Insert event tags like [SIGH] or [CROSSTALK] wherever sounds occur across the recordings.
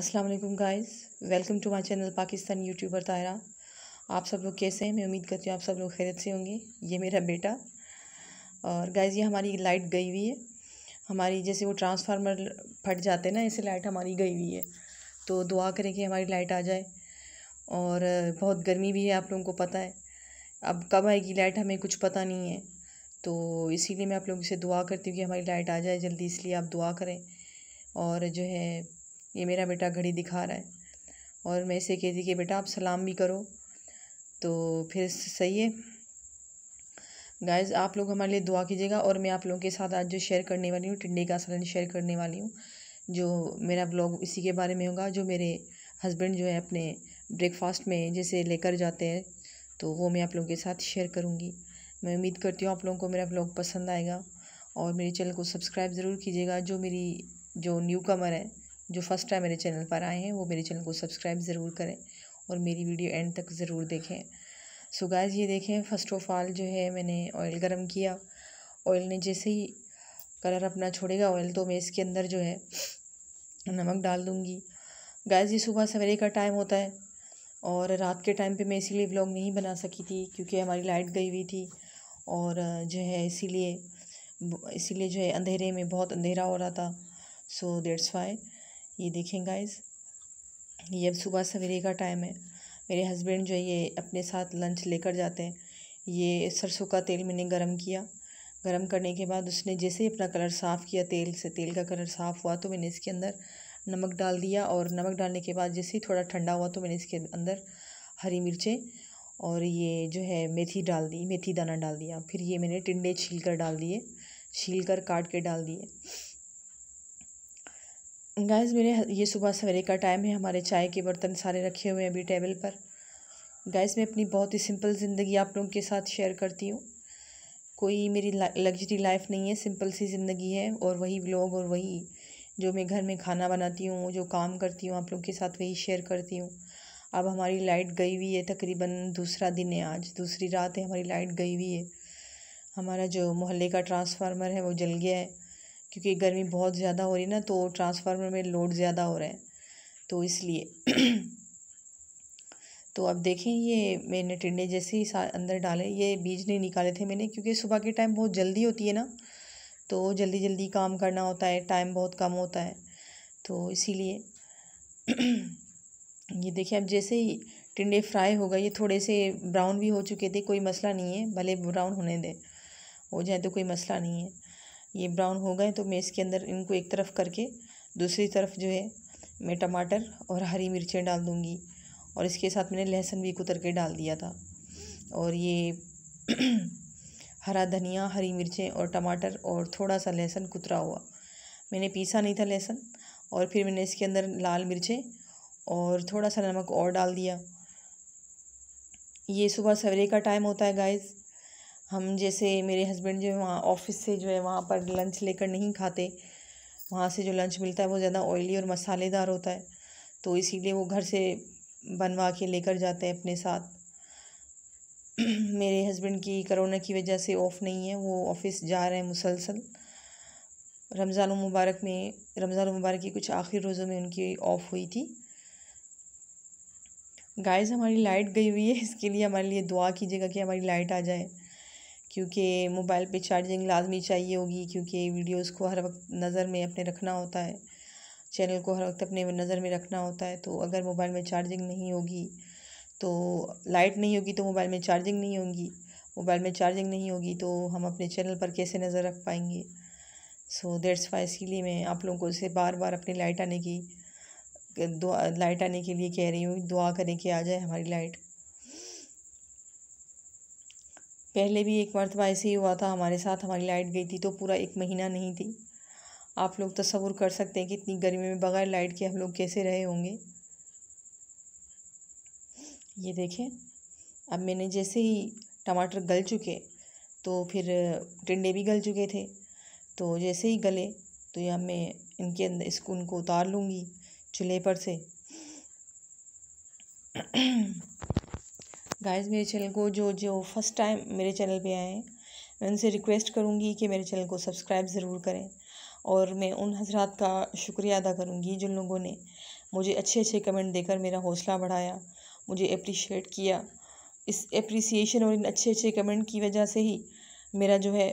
अस्सलाम वालेकुम guys welcome to my channel Pakistan YouTuber Taira आप सब लोग कैसे हैं मैं उम्मीद करती हूँ आप सब लोग खैरत से होंगे ये मेरा बेटा और गाइस ये हमारी लाइट गई हुई है हमारी जैसे वो ट्रांसफार्मर फट जाते हैं ना ऐसे लाइट हमारी गई हुई है तो दुआ करें कि हमारी लाइट आ जाए और बहुत गर्मी भी है आप लोगों को पता है अब कब आएगी लाइट हमें कुछ पता नहीं है तो इसीलिए मैं आप लोगों से दुआ करती हूँ कि हमारी लाइट आ जाए जल्दी इसलिए आप दुआ करें और जो है ये मेरा बेटा घड़ी दिखा रहा है और मैं इसे कहती कि बेटा आप सलाम भी करो तो फिर सही है गाइस आप लोग हमारे लिए दुआ कीजिएगा और मैं आप लोगों के साथ आज जो शेयर करने वाली हूँ टिंडे का सलन शेयर करने वाली हूँ जो मेरा ब्लॉग इसी के बारे में होगा जो मेरे हस्बैंड जो है अपने ब्रेकफास्ट में जैसे लेकर जाते हैं तो वो मैं आप लोगों के साथ शेयर करूँगी मैं उम्मीद करती हूँ आप लोगों को मेरा ब्लॉग पसंद आएगा और मेरे चैनल को सब्सक्राइब ज़रूर कीजिएगा जो मेरी जो न्यू कमर है जो फर्स्ट टाइम मेरे चैनल पर आए हैं वो मेरे चैनल को सब्सक्राइब ज़रूर करें और मेरी वीडियो एंड तक ज़रूर देखें सो गाइस ये देखें फ़र्स्ट ऑफ ऑल जो है मैंने ऑयल गर्म किया ऑयल ने जैसे ही कलर अपना छोड़ेगा ऑयल तो मैं इसके अंदर जो है नमक डाल दूँगी गाइस ये सुबह सवेरे का टाइम होता है और रात के टाइम पे मैं इसीलिए व्लॉग नहीं बना सकी थी क्योंकि हमारी लाइट गई हुई थी और जो है इसीलिए इसीलिए जो है अंधेरे में बहुत अंधेरा हो रहा था सो देट्स वाई ये देखें गाइस ये अब सुबह सवेरे का टाइम है मेरे हस्बैंड जो है ये अपने साथ लंच लेकर जाते हैं ये सरसों का तेल मैंने गरम किया गरम करने के बाद उसने जैसे ही अपना कलर साफ़ किया तेल से तेल का कलर साफ़ हुआ तो मैंने इसके अंदर नमक डाल दिया और नमक डालने के बाद जैसे ही थोड़ा ठंडा हुआ तो मैंने इसके अंदर हरी मिर्चें और ये जो है मेथी डाल दी मेथी दाना डाल दिया फिर ये मैंने टिंडे छील कर डाल दिए छील कर काट के डाल दिए गैस मेरे ये सुबह सवेरे का टाइम है हमारे चाय के बर्तन सारे रखे हुए हैं अभी टेबल पर गैस मैं अपनी बहुत ही सिंपल ज़िंदगी आप लोगों के साथ शेयर करती हूँ कोई मेरी लग्जरी लाइफ नहीं है सिंपल सी ज़िंदगी है और वही ब्लॉग और वही जो मैं घर में खाना बनाती हूँ जो काम करती हूँ आप लोगों के साथ वही शेयर करती हूँ अब हमारी लाइट गई हुई है तकरीबन दूसरा दिन है आज दूसरी रात है हमारी लाइट गई हुई है हमारा जो मोहल्ले का ट्रांसफार्मर है वो जल गया है क्योंकि गर्मी बहुत ज़्यादा हो रही है ना तो ट्रांसफार्मर में लोड ज़्यादा हो रहा है तो इसलिए [CLEARS THROAT] तो अब देखें ये मैंने टिंडे जैसे ही अंदर डाले ये बीज नहीं निकाले थे मैंने क्योंकि सुबह के टाइम बहुत जल्दी होती है ना तो जल्दी जल्दी काम करना होता है टाइम बहुत कम होता है तो इसीलिए [CLEARS THROAT] ये देखिए अब जैसे ही टिंडे फ्राई हो गए ये थोड़े से ब्राउन भी हो चुके थे कोई मसला नहीं है भले ब्राउन होने दें हो जाए तो कोई मसला नहीं है ये ब्राउन हो गए तो मैं इसके अंदर इनको एक तरफ करके दूसरी तरफ जो है मैं टमाटर और हरी मिर्चें डाल दूँगी और इसके साथ मैंने लहसुन भी कुतर के डाल दिया था और ये [CLEARS THROAT] हरा धनिया हरी मिर्चें और टमाटर और थोड़ा सा लहसुन कुतरा हुआ मैंने पीसा नहीं था लहसुन और फिर मैंने इसके अंदर लाल मिर्चें और थोड़ा सा नमक और डाल दिया ये सुबह सवेरे का टाइम होता है गाइज़ हम जैसे मेरे हस्बैंड जो है वहाँ ऑफिस से जो है वहाँ पर लंच लेकर नहीं खाते वहाँ से जो लंच मिलता है वो ज़्यादा ऑयली और मसालेदार होता है तो इसीलिए वो घर से बनवा के लेकर जाते हैं अपने साथ [CLEARS THROAT] मेरे हस्बैंड की करोना की वजह से ऑफ़ नहीं है वो ऑफ़िस जा रहे हैं मुसलसल रमज़ान मुबारक में रमज़ान मुबारक के कुछ आखिरी रोज़ों में उनकी ऑफ़ हुई थी गाइस हमारी लाइट गई हुई है इसके लिए हमारे लिए दुआ कीजिएगा कि हमारी लाइट आ जाए क्योंकि मोबाइल पे चार्जिंग लाजमी चाहिए होगी क्योंकि वीडियोस को हर वक्त नज़र में अपने रखना होता है चैनल को हर वक्त अपने नज़र में रखना होता है तो अगर मोबाइल में चार्जिंग नहीं होगी तो लाइट नहीं होगी तो मोबाइल में चार्जिंग नहीं होगी मोबाइल में चार्जिंग नहीं होगी तो हम अपने चैनल पर कैसे नज़र रख पाएंगे सो देट्स वाई इसके लिए मैं आप लोगों को इसे बार बार अपनी लाइट आने की दुआ लाइट आने के लिए कह रही हूँ दुआ करें कि आ जाए हमारी लाइट पहले भी एक मरतबा ऐसे ही हुआ था हमारे साथ हमारी लाइट गई थी तो पूरा एक महीना नहीं थी आप लोग तस्वुर कर सकते हैं कि इतनी गर्मी में बग़ैर लाइट के हम लोग कैसे रहे होंगे ये देखें अब मैंने जैसे ही टमाटर गल चुके तो फिर टिंडे भी गल चुके थे तो जैसे ही गले तो यह मैं इनके अंदर इसको उनको उतार लूँगी चूल्हे पर से गाइस मेरे चैनल को जो जो फर्स्ट टाइम मेरे चैनल पे आए हैं मैं उनसे रिक्वेस्ट करूँगी कि मेरे चैनल को सब्सक्राइब ज़रूर करें और मैं उन हजरात का शुक्रिया अदा करूँगी जिन लोगों ने मुझे अच्छे अच्छे कमेंट देकर मेरा हौसला बढ़ाया मुझे अप्रिशिएट किया इस अप्रिसिएशन और इन अच्छे अच्छे कमेंट की वजह से ही मेरा जो है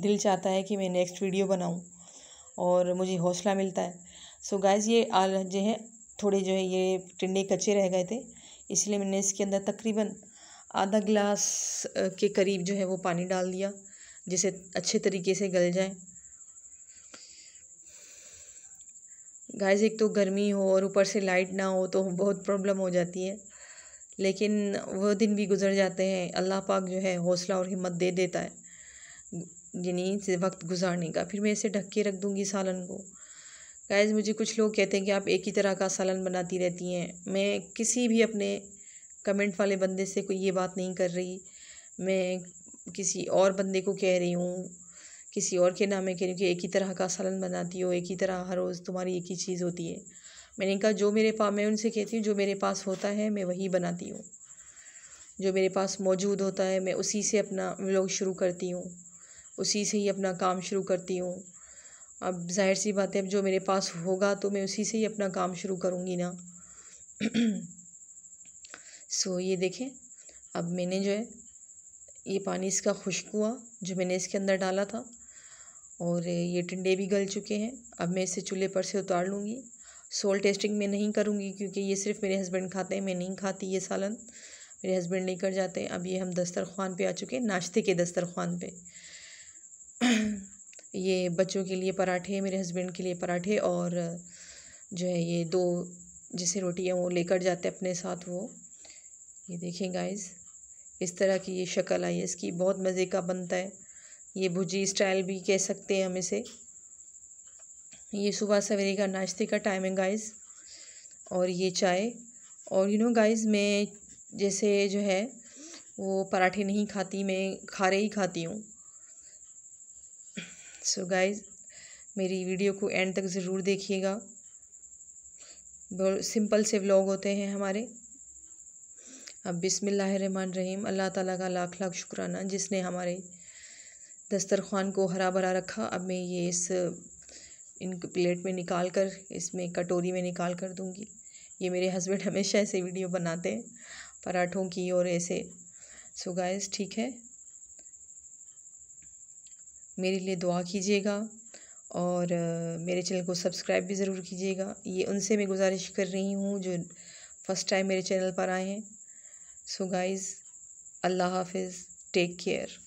दिल चाहता है कि मैं नेक्स्ट वीडियो बनाऊँ और मुझे हौसला मिलता है सो so गाइज़ ये आल जो है थोड़े जो है ये टिंडे कच्चे रह गए थे इसलिए मैंने इसके अंदर तकरीबन आधा गिलास के करीब जो है वो पानी डाल दिया जिसे अच्छे तरीके से गल जाए गाइस एक तो गर्मी हो और ऊपर से लाइट ना हो तो बहुत प्रॉब्लम हो जाती है लेकिन वह दिन भी गुजर जाते हैं अल्लाह पाक जो है हौसला और हिम्मत दे देता है यानी वक्त गुजारने का फिर मैं इसे ढक के रख दूँगी सालन को गाइज़ मुझे कुछ लोग कहते हैं कि आप एक ही तरह का सालन बनाती रहती हैं मैं किसी भी अपने कमेंट वाले बंदे से कोई ये बात नहीं कर रही मैं किसी और बंदे को कह रही हूँ किसी और के नाम में कह रही हूँ कि एक ही तरह का सालन बनाती हो एक ही तरह हर रोज़ तुम्हारी एक ही चीज़ होती है मैंने कहा जो मेरे पास मैं उनसे कहती हूँ जो मेरे पास होता है मैं वही बनाती हूँ जो मेरे पास मौजूद होता है मैं उसी से अपना व्लॉग शुरू करती हूँ उसी से ही अपना काम शुरू करती हूँ अब जाहिर सी बात है अब जो मेरे पास होगा तो मैं उसी से ही अपना काम शुरू करूँगी ना सो [CLEARS THROAT] ये देखें अब मैंने जो है ये पानी इसका खुश्क हुआ जो मैंने इसके अंदर डाला था और ये टिंडे भी गल चुके हैं अब मैं इसे चूल्हे पर से उतार लूँगी सोल टेस्टिंग मैं नहीं करूँगी क्योंकि ये सिर्फ मेरे हस्बैंड खाते हैं मैं नहीं खाती ये सालन मेरे हस्बैंड लेकर जाते हैं अब ये हम दस्तरखान पे आ चुके हैं नाश्ते के दस्तरखान पे ये बच्चों के लिए पराठे मेरे हस्बैंड के लिए पराठे और जो है ये दो जैसे रोटी है वो लेकर जाते हैं अपने साथ वो ये देखें गाइस इस तरह की ये शक्ल आई है इसकी बहुत मज़े का बनता है ये भुजी स्टाइल भी कह सकते हैं हम इसे ये सुबह सवेरे का नाश्ते का टाइम है गाइस और ये चाय और यू नो गाइस मैं जैसे जो है वो पराठे नहीं खाती मैं खारे ही खाती हूँ सो गाइज़ मेरी वीडियो को एंड तक ज़रूर देखिएगा बहुत सिंपल से व्लॉग होते हैं हमारे अब रहीम अल्लाह ताला का लाख लाख शुक्राना जिसने हमारे दस्तरखान को हरा भरा रखा अब मैं ये इस इन प्लेट में निकाल कर इसमें कटोरी में निकाल कर दूँगी ये मेरे हस्बैंड हमेशा ऐसे वीडियो बनाते हैं पराठों की और ऐसे सो गाइस ठीक है मेरे लिए दुआ कीजिएगा और मेरे चैनल को सब्सक्राइब भी ज़रूर कीजिएगा ये उनसे मैं गुजारिश कर रही हूँ जो फ़र्स्ट टाइम मेरे चैनल पर आए हैं सो गाइज़ अल्लाह हाफिज़ टेक केयर